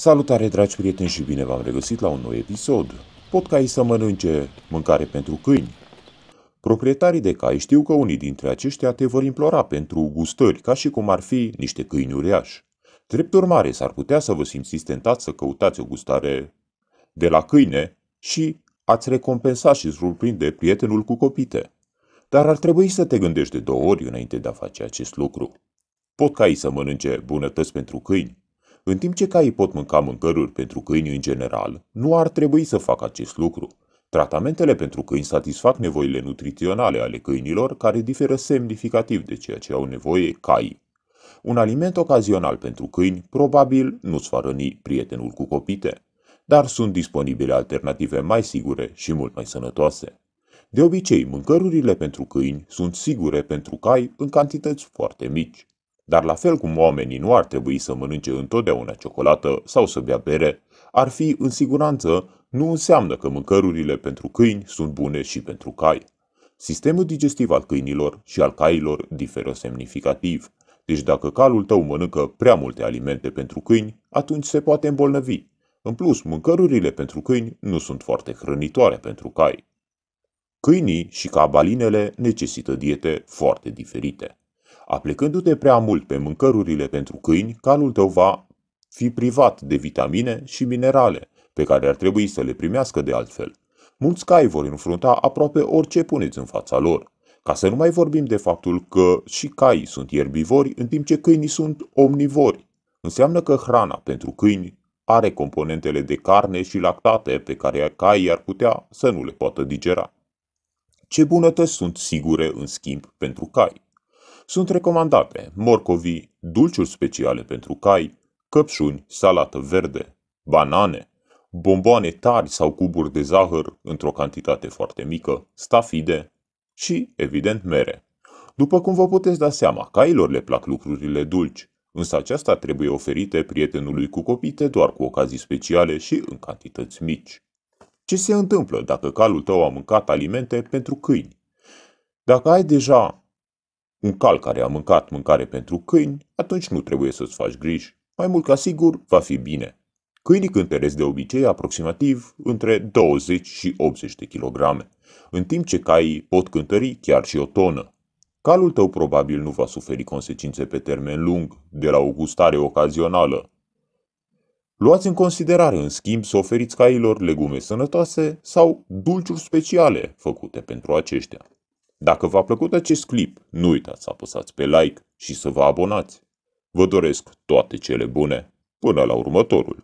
Salutare dragi prieteni și bine v-am regăsit la un nou episod. Pot caii să mănânce mâncare pentru câini. Proprietarii de cai știu că unii dintre aceștia te vor implora pentru gustări, ca și cum ar fi niște câini uriași. Drept urmare, s-ar putea să vă simțiți tentați să căutați o gustare de la câine și ați recompensa și surprinde prietenul cu copite. Dar ar trebui să te gândești de două ori înainte de a face acest lucru. Pot caii să mănânce bunătăți pentru câini? În timp ce caii pot mânca mâncăruri pentru câini în general, nu ar trebui să facă acest lucru. Tratamentele pentru câini satisfac nevoile nutriționale ale câinilor, care diferă semnificativ de ceea ce au nevoie caii. Un aliment ocazional pentru câini probabil nu-ți va răni prietenul cu copite, dar sunt disponibile alternative mai sigure și mult mai sănătoase. De obicei, mâncărurile pentru câini sunt sigure pentru cai în cantități foarte mici. Dar la fel cum oamenii nu ar trebui să mănânce întotdeauna ciocolată sau să bea bere, ar fi în siguranță nu înseamnă că mâncărurile pentru câini sunt bune și pentru cai. Sistemul digestiv al câinilor și al cailor diferă semnificativ. Deci dacă calul tău mănâncă prea multe alimente pentru câini, atunci se poate îmbolnăvi. În plus, mâncărurile pentru câini nu sunt foarte hrănitoare pentru cai. Câinii și cabalinele necesită diete foarte diferite. Aplicându-te prea mult pe mâncărurile pentru câini, calul tău va fi privat de vitamine și minerale, pe care ar trebui să le primească de altfel. Mulți cai vor înfrunta aproape orice puneți în fața lor. Ca să nu mai vorbim de faptul că și caii sunt ierbivori, în timp ce câinii sunt omnivori. Înseamnă că hrana pentru câini are componentele de carne și lactate pe care caii ar putea să nu le poată digera. Ce bunătăți sunt sigure, în schimb, pentru cai? Sunt recomandate morcovii, dulciuri speciale pentru cai, căpșuni, salată verde, banane, bomboane tari sau cuburi de zahăr într-o cantitate foarte mică, stafide și, evident, mere. După cum vă puteți da seama, cailor le plac lucrurile dulci, însă aceasta trebuie oferite prietenului cu copite doar cu ocazii speciale și în cantități mici. Ce se întâmplă dacă calul tău a mâncat alimente pentru câini? Dacă ai deja un cal care a mâncat mâncare pentru câini, atunci nu trebuie să-ți faci griji. Mai mult ca sigur, va fi bine. Câinii cântăresc de obicei aproximativ între 20 și 80 de kilograme, în timp ce caii pot cântări chiar și o tonă. Calul tău probabil nu va suferi consecințe pe termen lung de la o gustare ocazională. Luați în considerare, în schimb, să oferiți cailor legume sănătoase sau dulciuri speciale făcute pentru aceștia. Dacă v-a plăcut acest clip, nu uitați să apăsați pe like și să vă abonați. Vă doresc toate cele bune. Până la următorul!